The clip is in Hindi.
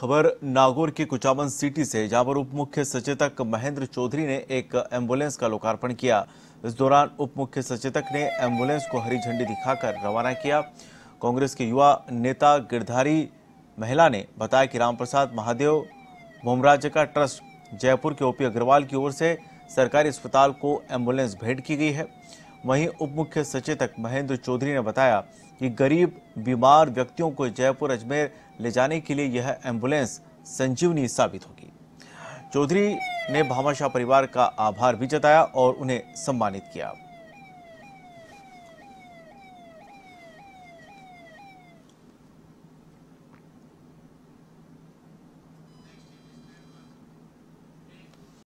खबर नागौर की कुचामन सिटी से जहां पर उप मुख्य सचेतक महेंद्र चौधरी ने एक एम्बुलेंस का लोकार्पण किया इस दौरान उप मुख्य सचेतक ने एम्बुलेंस को हरी झंडी दिखाकर रवाना किया कांग्रेस के युवा नेता गिरधारी महिला ने बताया कि रामप्रसाद महादेव भूमराज्य का ट्रस्ट जयपुर के ओपी अग्रवाल की ओर से सरकारी अस्पताल को एम्बुलेंस भेंट की गई है वहीं उप मुख्य सचेतक महेंद्र चौधरी ने बताया कि गरीब बीमार व्यक्तियों को जयपुर अजमेर ले जाने के लिए यह एम्बुलेंस संजीवनी साबित होगी चौधरी ने भामाशाह परिवार का आभार भी जताया और उन्हें सम्मानित किया